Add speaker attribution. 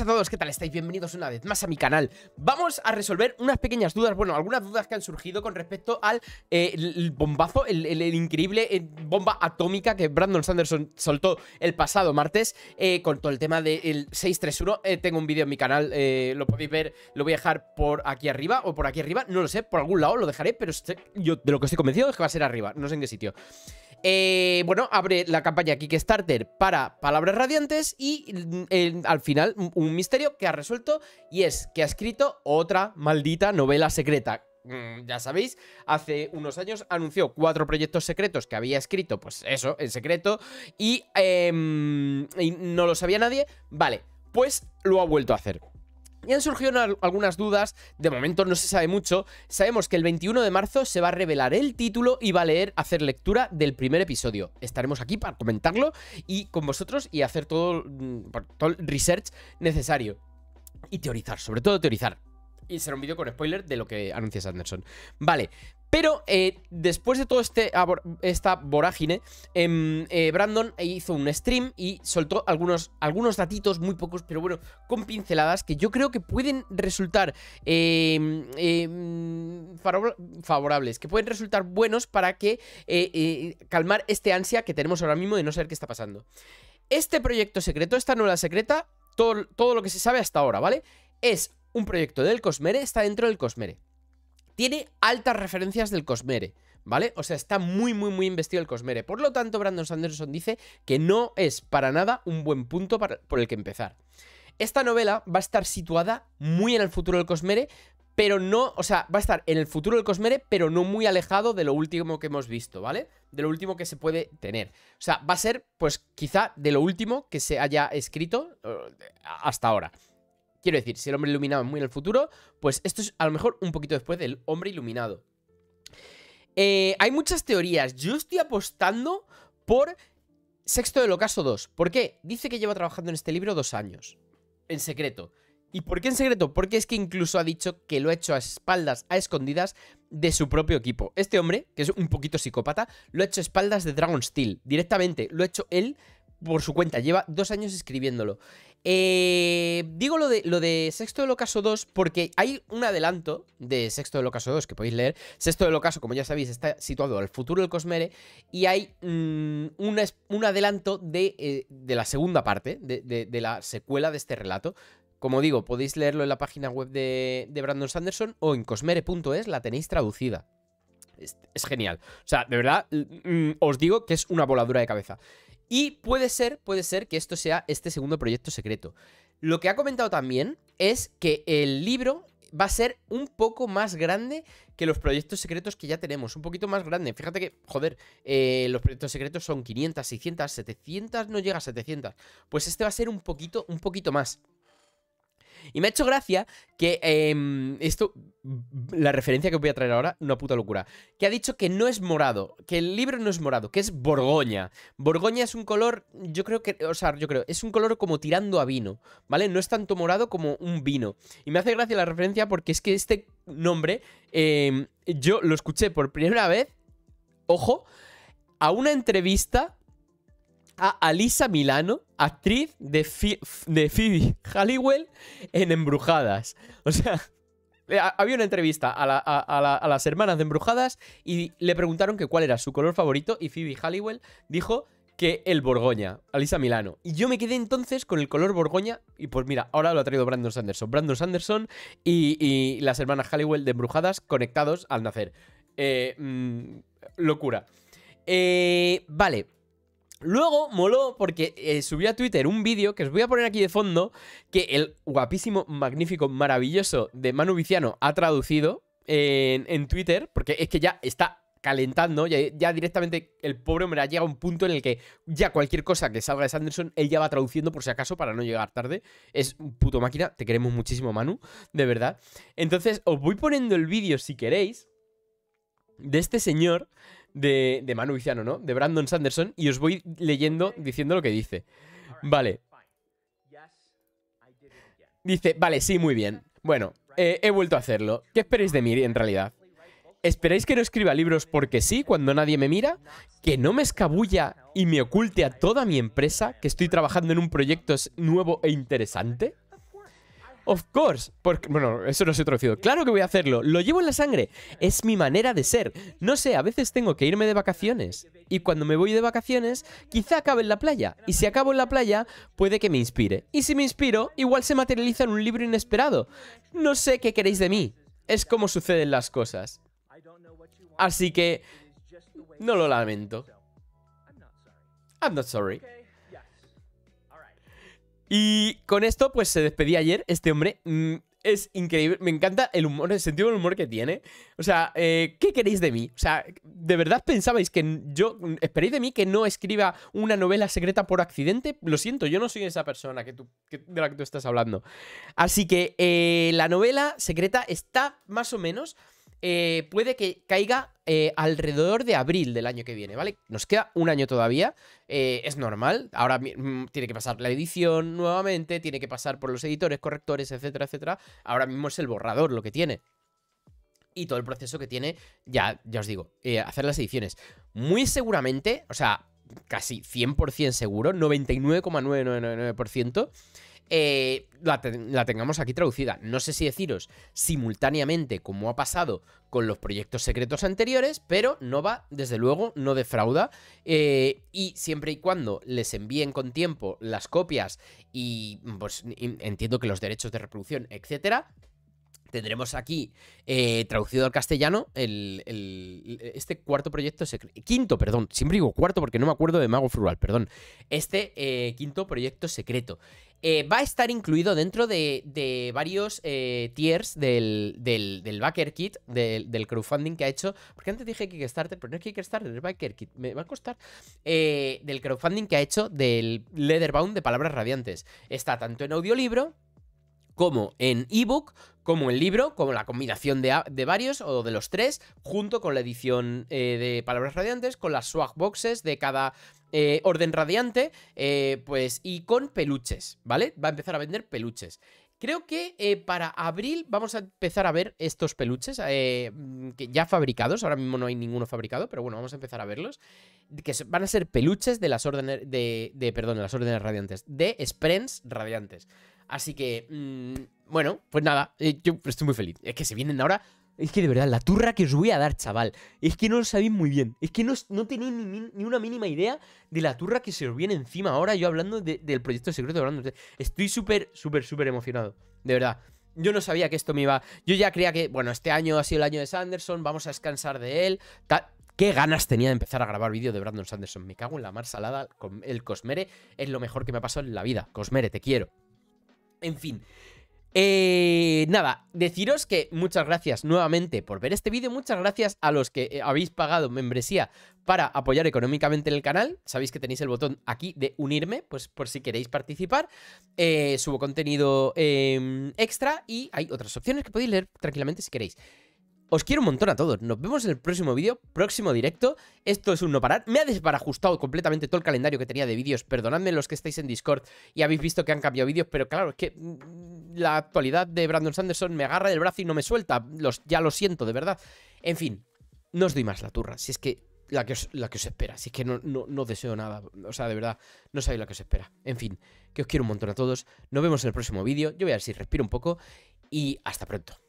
Speaker 1: a todos, ¿qué tal estáis? Bienvenidos una vez más a mi canal Vamos a resolver unas pequeñas dudas, bueno, algunas dudas que han surgido con respecto al eh, bombazo, el, increíble eh, bomba atómica que Brandon Sanderson soltó el pasado martes eh, Con todo el tema del 631, tengo un vídeo en mi canal, lo podéis ver, lo voy a dejar por aquí arriba o por aquí arriba, no lo sé, por algún lado lo dejaré Pero yo de lo que estoy convencido es que va a ser arriba, no sé en qué sitio eh, bueno, abre la campaña Kickstarter para Palabras Radiantes y mm, al final un misterio que ha resuelto y es que ha escrito otra maldita novela secreta mm, ya sabéis, hace unos años anunció cuatro proyectos secretos que había escrito, pues eso, en secreto, y em, no lo sabía nadie. Vale, pues lo ha vuelto a hacer. Y han surgido algunas dudas, de momento no se sabe mucho. Sabemos que el 21 de marzo se va a revelar el título y va a leer, hacer lectura del primer episodio. Estaremos aquí para comentarlo y con vosotros y hacer todo, mm, todo el research necesario. Y teorizar, sobre todo teorizar. Y será un vídeo con spoiler de lo que anuncia Sanderson. Vale, pero eh, después de toda este, esta vorágine, em, eh, Brandon hizo un stream y soltó algunos, algunos datitos, muy pocos, pero bueno, con pinceladas que yo creo que pueden resultar em, em, favorables, que pueden resultar buenos para que eh, calmar esta ansia que tenemos ahora mismo de no saber qué está pasando. Este proyecto secreto, esta nueva secreta, todo, todo lo que se sabe hasta ahora, ¿vale? Es un proyecto del Cosmere, está dentro del Cosmere tiene altas referencias del Cosmere. ¿Vale? O sea, está muy, muy, muy investido el Cosmere. Por lo tanto, Brandon Sanderson dice que no es para nada un buen punto por el que empezar. Esta novela va a estar situada muy en el futuro del Cosmere, pero no, o sea, va a estar en el futuro del Cosmere, pero no muy alejado de lo último que hemos visto, ¿vale? De lo último que se puede tener. O sea, va a ser, pues, quizá de lo último que se haya escrito eh, hasta ahora, Quiero decir, si el hombre iluminado es muy en el futuro, pues esto es a lo mejor un poquito después del hombre iluminado. Eh, hay muchas teorías. Yo estoy apostando por Sexto del Ocaso 2. ¿Por qué? Dice que lleva trabajando en este libro dos años. En secreto. ¿Y por qué en secreto? Porque es que incluso ha dicho que lo ha hecho a espaldas, a escondidas de su propio equipo. Este hombre, que es un poquito psicópata, lo ha hecho a espaldas de Dragon Steel. Directamente, lo ha hecho él por su cuenta, lleva dos años escribiéndolo. Eh, digo lo de, lo de Sexto del Ocaso 2 porque hay un adelanto de Sexto del Ocaso 2 que podéis leer. Sexto del Ocaso, como ya sabéis, está situado al futuro del Cosmere y hay mm, un adelanto eh, de, la segunda parte, de, la secuela de este relato. Como digo, podéis leerlo en la página web de, Brandon Sanderson o en cosmere.es, la tenéis traducida. Es, genial. O sea, de verdad, mm, os digo que es una voladura de cabeza. Y puede ser, puede ser que esto sea este segundo proyecto secreto. Lo que ha comentado también es que el libro va a ser un poco más grande que los proyectos secretos que ya tenemos. Un poquito más grande. Fíjate que, joder, eh, los proyectos secretos son 500, 600, 700, no llega a 700. Pues este va a ser un poquito, un poquito más. Y me ha hecho gracia que em, esto, la referencia que voy a traer ahora, una puta locura, que ha dicho que no es morado, que el libro no es morado, que es borgoña. Borgoña es un color, yo creo que, o sea, yo creo, es un color como tirando a vino, ¿vale? No es tanto morado como un vino. Y me hace gracia la referencia porque es que este nombre, em, yo lo escuché por primera vez, ojo, a una entrevista a Alisa Milano actriz de, de Phoebe Halliwell en Embrujadas. O sea, había una entrevista a, las hermanas de Embrujadas y le preguntaron que cuál era su color favorito y Phoebe Halliwell dijo que el Borgoña, Alisa Milano. Y yo me quedé entonces con el color Borgoña y pues mira, ahora lo ha traído Brandon Sanderson. Brandon Sanderson y, las hermanas Halliwell de Embrujadas conectados al nacer. Eh, mm, locura. Eh, vale, Luego moló porque subió eh, subí a Twitter un vídeo que os voy a poner aquí de fondo que el guapísimo, magnífico, maravilloso de Manu Viciano ha traducido en, Twitter, porque es que ya está calentando, ya, directamente el pobre hombre llega a un punto en el que ya cualquier cosa que salga de Sanderson, él ya va traduciendo por si acaso para no llegar tarde. Es un puto máquina, te queremos muchísimo Manu, de verdad. Entonces os voy poniendo el vídeo si queréis de este señor de, de Manu Viciano, ¿no? De Brandon Sanderson. Y os voy leyendo, diciendo lo que dice. Vale. Dice, vale, sí, muy bien. Bueno, eh, he vuelto a hacerlo. ¿Qué esperáis de mí en realidad? ¿Esperáis que no escriba libros porque sí, cuando nadie me mira? ¿Que no me escabulla y me oculte a toda mi empresa que estoy trabajando en un proyecto nuevo e interesante? Of course. Porque, bueno, eso no se traducido. Claro que voy a hacerlo. Lo llevo en la sangre. Es mi manera de ser. No sé, a veces tengo que irme de vacaciones. Y cuando me voy de vacaciones, quizá acabe en la playa. Y si acabo en la playa, puede que me inspire. Y si me inspiro, igual se materializa en un libro inesperado. No sé qué queréis de mí. Es como suceden las cosas. Así que... No lo lamento. I'm not sorry. Y con esto, pues se despedía ayer este hombre. Mm, es increíble, me encanta el humor, el sentido del humor que tiene. O sea, eh, ¿qué queréis de mí? O sea, ¿de verdad pensabais que yo, mm, esperéis de mí que no escriba una novela secreta por accidente? Lo siento, yo no soy esa persona que tú, de la que tú estás hablando. Así que eh, la novela secreta está más o menos eh, puede que caiga eh, alrededor de abril del año que viene, ¿vale? Nos queda un año todavía, eh, es normal, ahora mm, tiene que pasar la edición nuevamente, tiene que pasar por los editores, correctores, etcétera, etcétera. Ahora mismo es el borrador lo que tiene. Y todo el proceso que tiene, ya, ya os digo, hacer las ediciones. Muy seguramente, o sea, casi 100% seguro, 99,999%, eh, la, tengamos aquí traducida. No sé si deciros simultáneamente como ha pasado con los proyectos secretos anteriores, pero no va desde luego, no defrauda. Eh, y siempre y cuando les envíen con tiempo las copias y pues entiendo que los derechos de reproducción, etcétera, tendremos aquí eh, traducido al castellano este cuarto proyecto secreto, quinto, perdón, siempre digo cuarto porque no me acuerdo de Mago Frugal, perdón, este quinto proyecto secreto eh, va a estar incluido dentro de, varios eh, tiers del, backer kit, del, crowdfunding que ha hecho. Porque antes dije Kickstarter, pero no es Kickstarter, es backer kit. Me va a costar. Eh, del crowdfunding que ha hecho del Leatherbound de Palabras Radiantes. Está tanto en audiolibro como en ebook, como en libro, como la combinación de, varios o de los tres, junto con la edición eh, de Palabras Radiantes, con las swag boxes de cada eh, orden radiante, eh, pues, y con peluches, ¿vale? Va a empezar a vender peluches. Creo que para abril vamos a empezar a ver estos peluches mm, que ya fabricados. Ahora mismo no hay ninguno fabricado, pero bueno, vamos a empezar a verlos. Que van a ser peluches de las órdenes de, perdón, de las órdenes radiantes, de sprints radiantes. Así que, mm, bueno, pues nada, eh, yo estoy muy feliz. Es que se vienen ahora. Es que de verdad, la turra que os voy a dar, chaval. Es que no lo sabéis muy bien. Es que no, tenéis ni, una mínima idea de la turra que se os viene encima ahora. Yo hablando del proyecto secreto, de Brandon Estoy súper, súper, súper emocionado. De verdad. Yo no sabía que esto me iba. Yo ya creía que, bueno, este año ha sido el año de Sanderson, vamos a descansar de él. Qué ganas tenía de empezar a grabar vídeo de Brandon Sanderson. Me cago en la mar salada. El Cosmere es lo mejor que me ha pasado en la vida. Cosmere, te quiero. En fin. Eh, nada, deciros que muchas gracias nuevamente por ver este vídeo, muchas gracias a los que eh, habéis pagado membresía para apoyar económicamente el canal, sabéis que tenéis el botón aquí de unirme, pues por si queréis participar, eh, subo contenido em, extra y hay otras opciones que podéis leer tranquilamente si queréis. Os quiero un montón a todos. Nos vemos en el próximo vídeo, próximo directo. Esto es un no parar. Me ha desbarajustado completamente todo el calendario que tenía de vídeos. Perdonadme los que estáis en Discord y habéis visto que han cambiado vídeos, pero claro, es que mm, la actualidad de Brandon Sanderson me agarra del brazo y no me suelta. Los, ya lo siento, de verdad. En fin, no os doy más la turra. Si es que la que os, la que os espera. Si es que no, no, no deseo nada. O sea, de verdad, no sabéis lo que os espera. En fin, que os quiero un montón a todos. Nos vemos en el próximo vídeo. Yo voy a ver si respiro un poco y hasta pronto.